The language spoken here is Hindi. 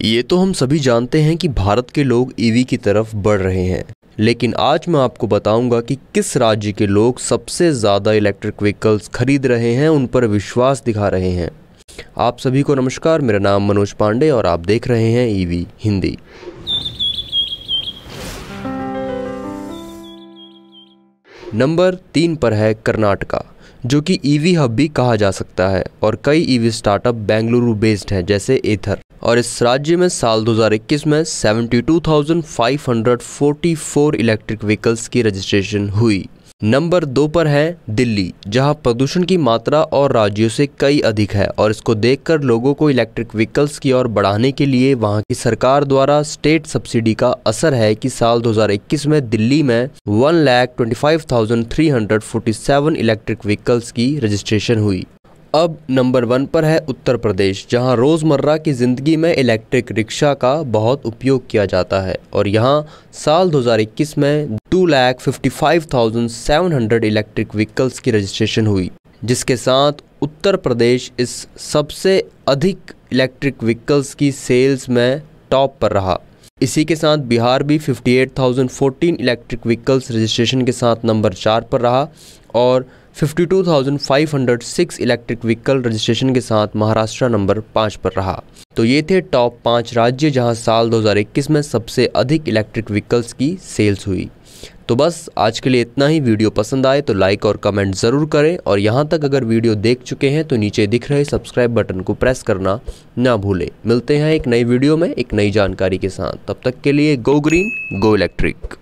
ये तो हम सभी जानते हैं कि भारत के लोग ईवी की तरफ बढ़ रहे हैं लेकिन आज मैं आपको बताऊंगा कि किस राज्य के लोग सबसे ज़्यादा इलेक्ट्रिक व्हीकल्स खरीद रहे हैं उन पर विश्वास दिखा रहे हैं आप सभी को नमस्कार मेरा नाम मनोज पांडे और आप देख रहे हैं ईवी हिंदी नंबर तीन पर है कर्नाटका जो कि ईवी हब भी कहा जा सकता है और कई ईवी स्टार्टअप बेंगलुरु बेस्ड हैं जैसे एथर और इस राज्य में साल 2021 में 72,544 इलेक्ट्रिक व्हीकल्स की रजिस्ट्रेशन हुई नंबर दो पर है दिल्ली जहां प्रदूषण की मात्रा और राज्यों से कई अधिक है और इसको देखकर लोगों को इलेक्ट्रिक व्हीकल्स की ओर बढ़ाने के लिए वहां की सरकार द्वारा स्टेट सब्सिडी का असर है कि साल 2021 में दिल्ली में one lakh twenty five thousand three hundred forty seven electric vehicles की रजिस्ट्रेशन हुई अब नंबर वन पर है उत्तर प्रदेश जहां रोज़मर्रा की ज़िंदगी में इलेक्ट्रिक रिक्शा का बहुत उपयोग किया जाता है और यहां साल 2021 में two lakh fifty five thousand seven hundred electric vehicles की रजिस्ट्रेशन हुई जिसके साथ उत्तर प्रदेश इस सबसे अधिक इलेक्ट्रिक व्हीकल्स की सेल्स में टॉप पर रहा इसी के साथ बिहार भी 58,014 इलेक्ट्रिक व्हीकल्स रजिस्ट्रेशन के साथ नंबर चार पर रहा और 52,506 इलेक्ट्रिक व्हीकल रजिस्ट्रेशन के साथ महाराष्ट्र नंबर पाँच पर रहा तो ये थे टॉप पाँच राज्य जहां साल 2021 में सबसे अधिक इलेक्ट्रिक व्हीकल्स की सेल्स हुई तो बस आज के लिए इतना ही वीडियो पसंद आए तो लाइक और कमेंट ज़रूर करें और यहाँ तक अगर वीडियो देख चुके हैं तो नीचे दिख रहे सब्सक्राइब बटन को प्रेस करना ना भूलें मिलते हैं एक नई वीडियो में एक नई जानकारी के साथ तब तक के लिए गो ग्रीन गो इलेक्ट्रिक